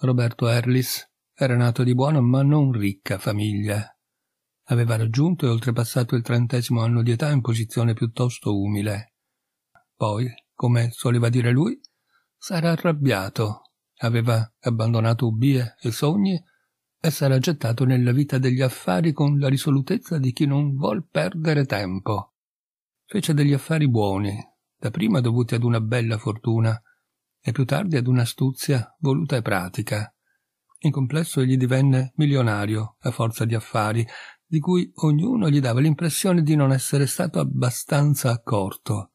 Roberto Erlis era nato di buona ma non ricca famiglia. Aveva raggiunto e oltrepassato il trentesimo anno di età in posizione piuttosto umile. Poi, come soleva dire lui, s'era arrabbiato, aveva abbandonato ubbie e sogni e s'era gettato nella vita degli affari con la risolutezza di chi non vuol perdere tempo. Fece degli affari buoni, dapprima dovuti ad una bella fortuna, e più tardi ad un'astuzia voluta e pratica. In complesso egli divenne milionario a forza di affari, di cui ognuno gli dava l'impressione di non essere stato abbastanza accorto.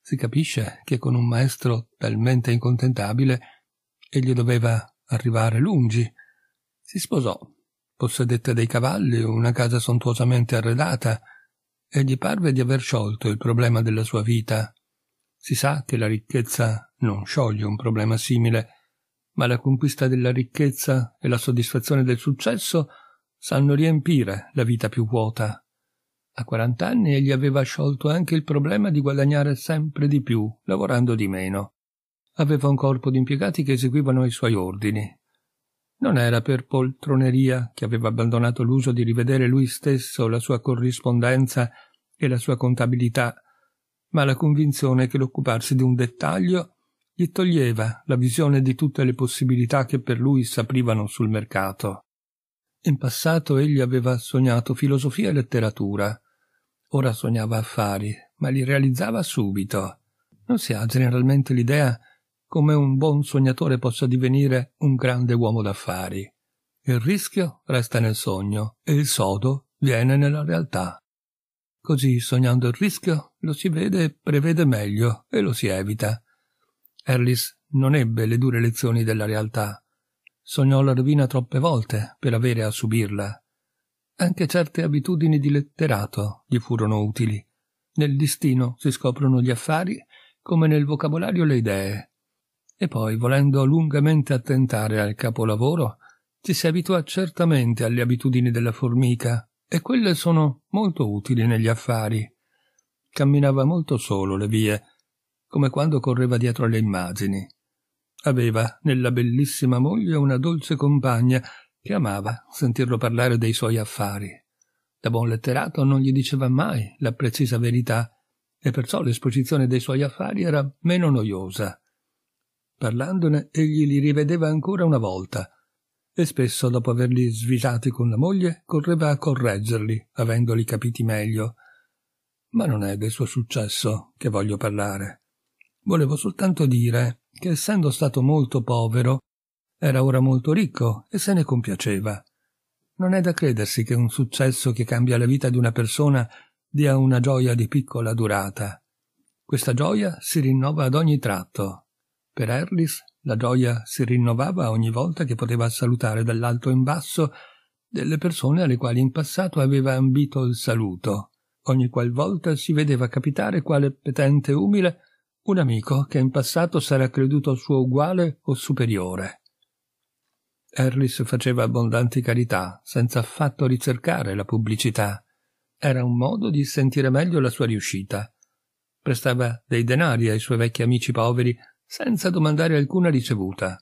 Si capisce che con un maestro talmente incontentabile egli doveva arrivare lungi. Si sposò, possedette dei cavalli, una casa sontuosamente arredata, e gli parve di aver sciolto il problema della sua vita si sa che la ricchezza non scioglie un problema simile, ma la conquista della ricchezza e la soddisfazione del successo sanno riempire la vita più vuota. A quarant'anni egli aveva sciolto anche il problema di guadagnare sempre di più, lavorando di meno. Aveva un corpo di impiegati che eseguivano i suoi ordini. Non era per poltroneria che aveva abbandonato l'uso di rivedere lui stesso la sua corrispondenza e la sua contabilità, ma la convinzione che l'occuparsi di un dettaglio gli toglieva la visione di tutte le possibilità che per lui s'aprivano sul mercato. In passato egli aveva sognato filosofia e letteratura, ora sognava affari, ma li realizzava subito. Non si ha generalmente l'idea come un buon sognatore possa divenire un grande uomo d'affari. Il rischio resta nel sogno e il sodo viene nella realtà. Così, sognando il rischio, lo si vede e prevede meglio e lo si evita. Erlis non ebbe le dure lezioni della realtà. Sognò la rovina troppe volte per avere a subirla. Anche certe abitudini di letterato gli furono utili. Nel destino si scoprono gli affari come nel vocabolario le idee. E poi, volendo lungamente attentare al capolavoro, ci si abitua certamente alle abitudini della formica, e quelle sono molto utili negli affari. Camminava molto solo le vie, come quando correva dietro alle immagini. Aveva nella bellissima moglie una dolce compagna che amava sentirlo parlare dei suoi affari. Da buon letterato non gli diceva mai la precisa verità e perciò l'esposizione dei suoi affari era meno noiosa. Parlandone egli li rivedeva ancora una volta, e spesso dopo averli svisati con la moglie correva a correggerli, avendoli capiti meglio. Ma non è del suo successo che voglio parlare. Volevo soltanto dire che essendo stato molto povero, era ora molto ricco e se ne compiaceva. Non è da credersi che un successo che cambia la vita di una persona dia una gioia di piccola durata. Questa gioia si rinnova ad ogni tratto. Per Erlis la gioia si rinnovava ogni volta che poteva salutare dall'alto in basso delle persone alle quali in passato aveva ambito il saluto. Ogni qualvolta si vedeva capitare quale petente umile un amico che in passato s'era creduto suo uguale o superiore. Harris faceva abbondanti carità, senza affatto ricercare la pubblicità. Era un modo di sentire meglio la sua riuscita. Prestava dei denari ai suoi vecchi amici poveri senza domandare alcuna ricevuta.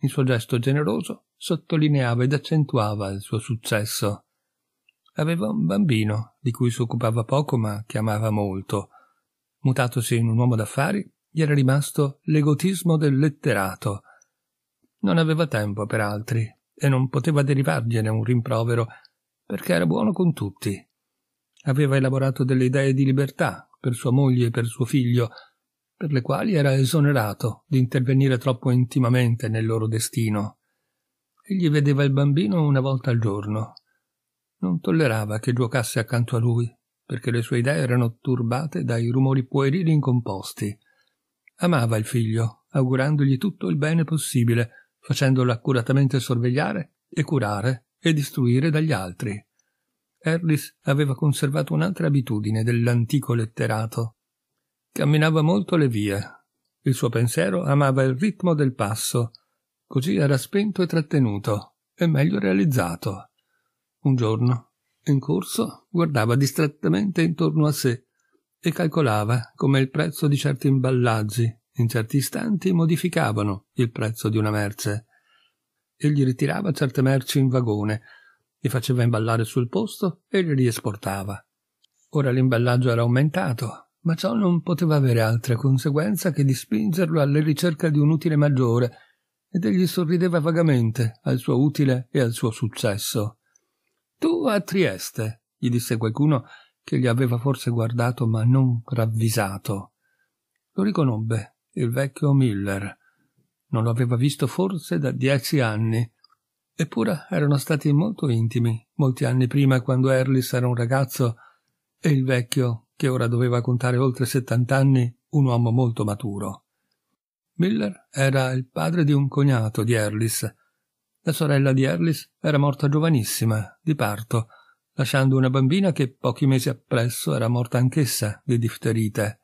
Il suo gesto generoso sottolineava ed accentuava il suo successo. Aveva un bambino, di cui si occupava poco ma che amava molto. Mutatosi in un uomo d'affari, gli era rimasto l'egotismo del letterato. Non aveva tempo per altri e non poteva derivargliene un rimprovero, perché era buono con tutti. Aveva elaborato delle idee di libertà per sua moglie e per suo figlio, per le quali era esonerato di intervenire troppo intimamente nel loro destino. Egli vedeva il bambino una volta al giorno. Non tollerava che giocasse accanto a lui, perché le sue idee erano turbate dai rumori puerili incomposti. Amava il figlio, augurandogli tutto il bene possibile, facendolo accuratamente sorvegliare e curare e distruire dagli altri. Harris aveva conservato un'altra abitudine dell'antico letterato, Camminava molto le vie. Il suo pensiero amava il ritmo del passo. Così era spento e trattenuto, e meglio realizzato. Un giorno, in corso, guardava distrattamente intorno a sé e calcolava come il prezzo di certi imballaggi in certi istanti modificavano il prezzo di una merce. Egli ritirava certe merci in vagone, li faceva imballare sul posto e le riesportava. Ora l'imballaggio era aumentato, ma ciò non poteva avere altra conseguenza che di spingerlo alla ricerca di un utile maggiore, ed egli sorrideva vagamente al suo utile e al suo successo. Tu a Trieste, gli disse qualcuno che gli aveva forse guardato ma non ravvisato. Lo riconobbe il vecchio Miller. Non lo aveva visto forse da dieci anni. Eppure erano stati molto intimi molti anni prima quando Erlis era un ragazzo e il vecchio che ora doveva contare oltre 70 anni, un uomo molto maturo. Miller era il padre di un cognato di Erlis. La sorella di Erlis era morta giovanissima, di parto, lasciando una bambina che pochi mesi appresso era morta anch'essa di difterite.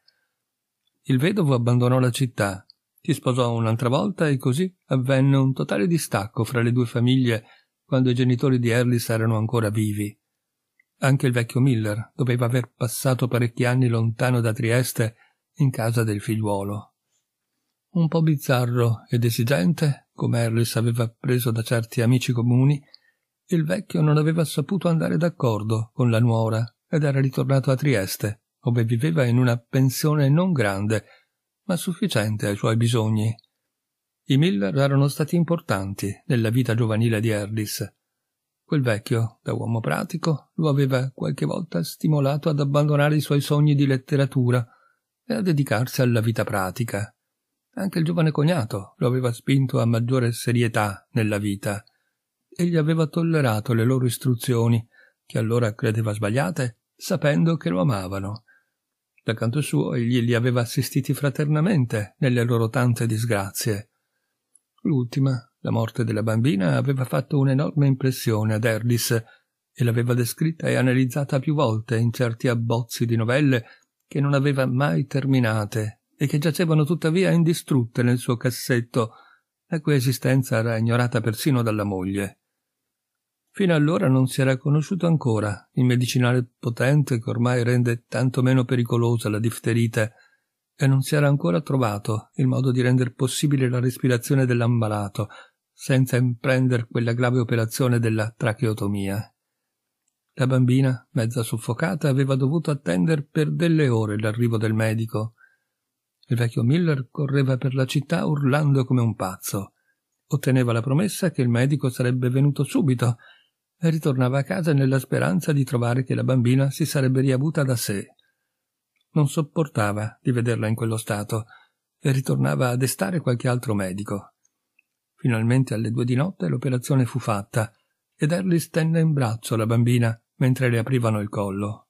Il vedovo abbandonò la città, si sposò un'altra volta e così avvenne un totale distacco fra le due famiglie quando i genitori di Erlis erano ancora vivi. Anche il vecchio Miller doveva aver passato parecchi anni lontano da Trieste in casa del figliuolo. Un po' bizzarro ed esigente, come Harris aveva appreso da certi amici comuni, il vecchio non aveva saputo andare d'accordo con la nuora ed era ritornato a Trieste, dove viveva in una pensione non grande, ma sufficiente ai suoi bisogni. I Miller erano stati importanti nella vita giovanile di Harris, Quel vecchio, da uomo pratico, lo aveva qualche volta stimolato ad abbandonare i suoi sogni di letteratura e a dedicarsi alla vita pratica. Anche il giovane cognato lo aveva spinto a maggiore serietà nella vita. Egli aveva tollerato le loro istruzioni, che allora credeva sbagliate, sapendo che lo amavano. Da canto suo egli li aveva assistiti fraternamente nelle loro tante disgrazie. L'ultima la morte della bambina aveva fatto un'enorme impressione ad Erdis e l'aveva descritta e analizzata più volte in certi abbozzi di novelle che non aveva mai terminate e che giacevano tuttavia indistrutte nel suo cassetto, la cui esistenza era ignorata persino dalla moglie. Fino allora non si era conosciuto ancora il medicinale potente che ormai rende tanto meno pericolosa la difterite e non si era ancora trovato il modo di rendere possibile la respirazione dell'ammalato senza imprendere quella grave operazione della tracheotomia. La bambina, mezza soffocata, aveva dovuto attendere per delle ore l'arrivo del medico. Il vecchio Miller correva per la città urlando come un pazzo. Otteneva la promessa che il medico sarebbe venuto subito e ritornava a casa nella speranza di trovare che la bambina si sarebbe riavuta da sé. Non sopportava di vederla in quello stato e ritornava a destare qualche altro medico. Finalmente alle due di notte l'operazione fu fatta ed Alice tenne in braccio la bambina mentre le aprivano il collo.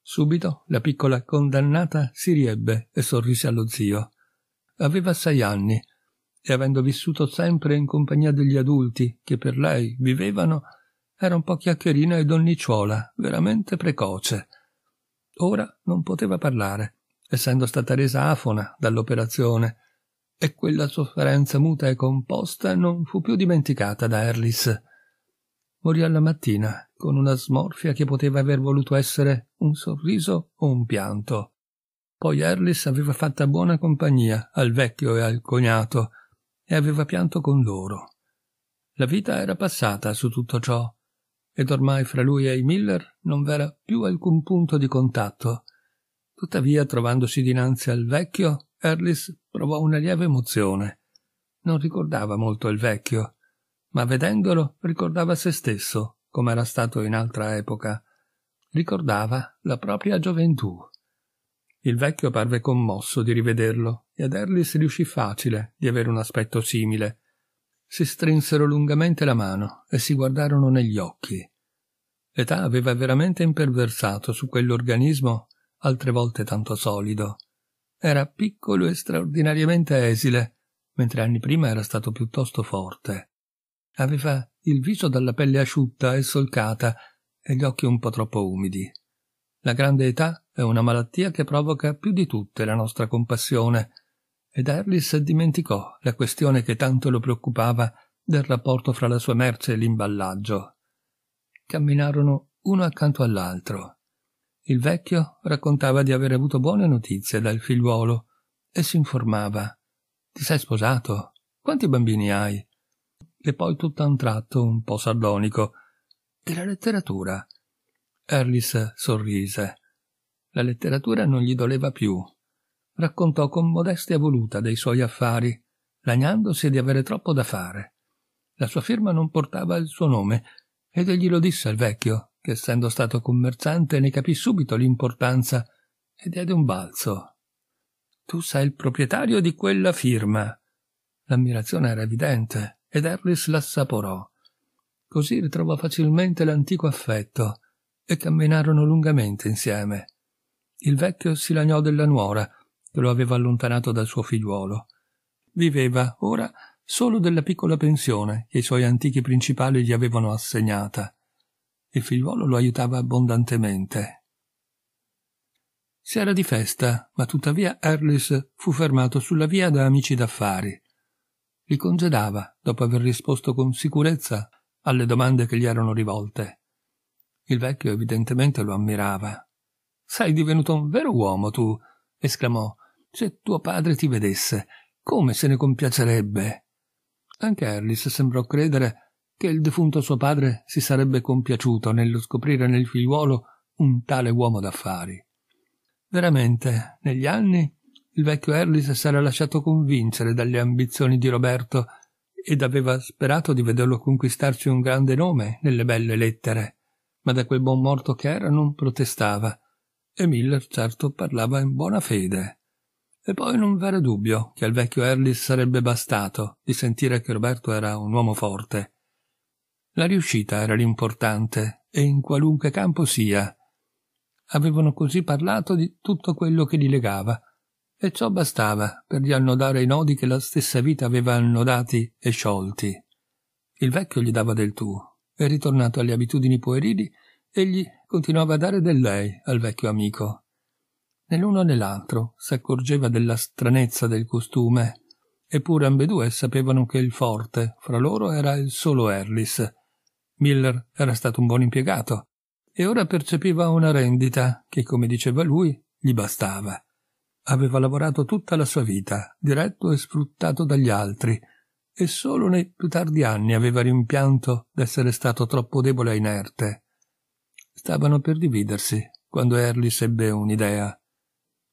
Subito la piccola condannata si riebbe e sorrise allo zio. Aveva sei anni e avendo vissuto sempre in compagnia degli adulti che per lei vivevano, era un po' chiacchierina e donnicciola, veramente precoce. Ora non poteva parlare, essendo stata resa afona dall'operazione, e quella sofferenza muta e composta non fu più dimenticata da Erlis. Morì alla mattina con una smorfia che poteva aver voluto essere un sorriso o un pianto. Poi Erlis aveva fatta buona compagnia al vecchio e al cognato e aveva pianto con loro. La vita era passata su tutto ciò ed ormai fra lui e i Miller non v'era più alcun punto di contatto. Tuttavia, trovandosi dinanzi al vecchio, Alice provò una lieve emozione. Non ricordava molto il vecchio, ma vedendolo ricordava se stesso, come era stato in altra epoca. Ricordava la propria gioventù. Il vecchio parve commosso di rivederlo e ad Alice riuscì facile di avere un aspetto simile. Si strinsero lungamente la mano e si guardarono negli occhi. L'età aveva veramente imperversato su quell'organismo altre volte tanto solido. Era piccolo e straordinariamente esile, mentre anni prima era stato piuttosto forte. Aveva il viso dalla pelle asciutta e solcata e gli occhi un po' troppo umidi. La grande età è una malattia che provoca più di tutte la nostra compassione, ed Harris dimenticò la questione che tanto lo preoccupava del rapporto fra la sua merce e l'imballaggio. Camminarono uno accanto all'altro. Il vecchio raccontava di aver avuto buone notizie dal figliuolo e si informava. Ti sei sposato? Quanti bambini hai? E poi tutto a un tratto, un po' sardonico. E la letteratura? Alice sorrise. La letteratura non gli doleva più. Raccontò con modestia voluta dei suoi affari, lagnandosi di avere troppo da fare. La sua firma non portava il suo nome, ed egli lo disse al vecchio, che essendo stato commerciante ne capì subito l'importanza e diede un balzo. Tu sei il proprietario di quella firma. L'ammirazione era evidente ed Harris l'assaporò. Così ritrovò facilmente l'antico affetto e camminarono lungamente insieme. Il vecchio si lagnò della nuora che lo aveva allontanato dal suo figliuolo. Viveva ora solo della piccola pensione che i suoi antichi principali gli avevano assegnata. Il figliuolo lo aiutava abbondantemente. Si era di festa, ma tuttavia Erlis fu fermato sulla via da amici d'affari. Li congedava dopo aver risposto con sicurezza alle domande che gli erano rivolte. Il vecchio evidentemente lo ammirava. Sei divenuto un vero uomo tu, esclamò. Se tuo padre ti vedesse, come se ne compiacerebbe. Anche Erlis sembrò credere che il defunto suo padre si sarebbe compiaciuto nello scoprire nel figliuolo un tale uomo d'affari. Veramente, negli anni, il vecchio Erlis era lasciato convincere dalle ambizioni di Roberto ed aveva sperato di vederlo conquistarsi un grande nome nelle belle lettere, ma da quel buon morto che era non protestava, e Miller certo parlava in buona fede. E poi non v'era dubbio che al vecchio Erlis sarebbe bastato di sentire che Roberto era un uomo forte, la riuscita era l'importante, e in qualunque campo sia. Avevano così parlato di tutto quello che li legava, e ciò bastava per riannodare i nodi che la stessa vita aveva annodati e sciolti. Il vecchio gli dava del tu, e ritornato alle abitudini puerili, egli continuava a dare del lei al vecchio amico. Né l'uno né l'altro s'accorgeva della stranezza del costume, eppure ambedue sapevano che il forte fra loro era il solo Erlis, Miller era stato un buon impiegato e ora percepiva una rendita che, come diceva lui, gli bastava. Aveva lavorato tutta la sua vita, diretto e sfruttato dagli altri, e solo nei più tardi anni aveva rimpianto d'essere stato troppo debole e inerte. Stavano per dividersi quando Erlis ebbe un'idea.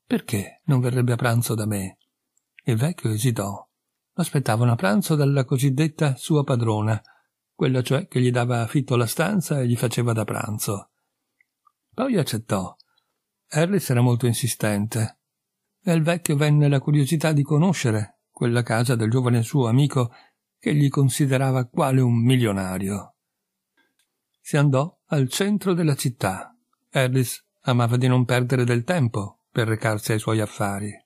Perché non verrebbe a pranzo da me? Il vecchio esitò. aspettavano a pranzo dalla cosiddetta sua padrona, quella cioè che gli dava affitto la stanza e gli faceva da pranzo. Poi accettò. Harris era molto insistente e al vecchio venne la curiosità di conoscere quella casa del giovane suo amico che gli considerava quale un milionario. Si andò al centro della città. Harris amava di non perdere del tempo per recarsi ai suoi affari.